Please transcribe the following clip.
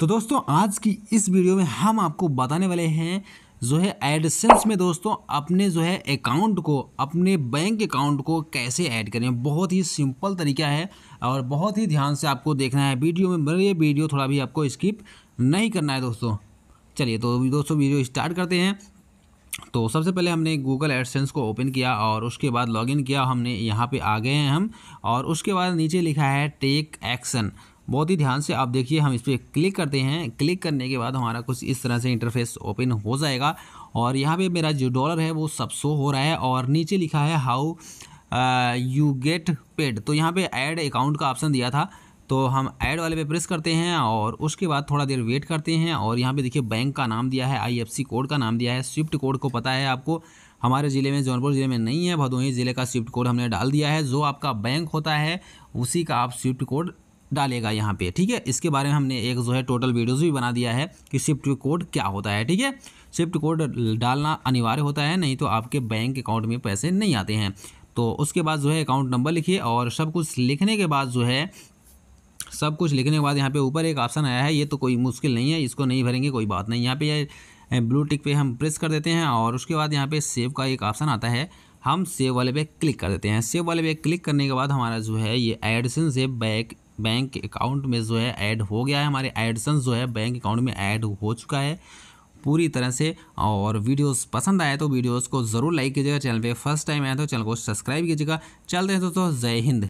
तो दोस्तों आज की इस वीडियो में हम आपको बताने वाले हैं जो है एडसेंस में दोस्तों अपने जो है अकाउंट को अपने बैंक अकाउंट को कैसे ऐड करें बहुत ही सिंपल तरीका है और बहुत ही ध्यान से आपको देखना है वीडियो में मेरे ये वीडियो थोड़ा भी आपको स्किप नहीं करना है दोस्तों चलिए तो दोस्तों वीडियो स्टार्ट करते हैं तो सबसे पहले हमने गूगल एडसेंस को ओपन किया और उसके बाद लॉगिन किया हमने यहाँ पे आ गए हैं हम और उसके बाद नीचे लिखा है टेक एक्शन बहुत ही ध्यान से आप देखिए हम इस पर क्लिक करते हैं क्लिक करने के बाद हमारा कुछ इस तरह से इंटरफेस ओपन हो जाएगा और यहाँ पे मेरा जो डॉलर है वो सब शो हो रहा है और नीचे लिखा है हाउ यू गेट पेड तो यहाँ पे ऐड अकाउंट का ऑप्शन दिया था तो हम ऐड वाले पे प्रेस करते हैं और उसके बाद थोड़ा देर वेट करते हैं और यहाँ पे देखिए बैंक का नाम दिया है आई कोड का नाम दिया है स्विफ्ट कोड को पता है आपको हमारे ज़िले में जौनपुर ज़िले में नहीं है भदोही ज़िले का स्विफ्ट कोड हमने डाल दिया है जो आपका बैंक होता है उसी का आप स्विफ्ट कोड डालेगा यहाँ पे ठीक है इसके बारे में हमने एक जो है टोटल वीडियोज़ भी बना दिया है कि शिफ्ट कोड क्या होता है ठीक है शिफ्ट कोड डालना अनिवार्य होता है नहीं तो आपके बैंक अकाउंट में पैसे नहीं आते हैं तो उसके बाद जो है अकाउंट नंबर लिखिए और सब कुछ लिखने के बाद जो है सब कुछ लिखने के बाद यहाँ पे ऊपर एक ऑप्शन आया है ये तो कोई मुश्किल नहीं है इसको नहीं भरेंगे कोई बात नहीं यहाँ पे ये ब्लू टिक पे हम प्रेस कर देते हैं और उसके बाद यहाँ पे सेव का एक ऑप्शन आता है हम सेव वाले पे क्लिक कर देते हैं सेव वाले पे क्लिक करने के बाद हमारा जो है ये एडसन से बैक बैंक अकाउंट में जो है ऐड हो गया है हमारे एडसन जो है बैंक अकाउंट में ऐड हो चुका है पूरी तरह से और वीडियोस पसंद आए तो वीडियोस को ज़रूर लाइक कीजिएगा चैनल पे फर्स्ट टाइम आए तो चैनल को सब्सक्राइब कीजिएगा चलते हैं दोस्तों जय हिंद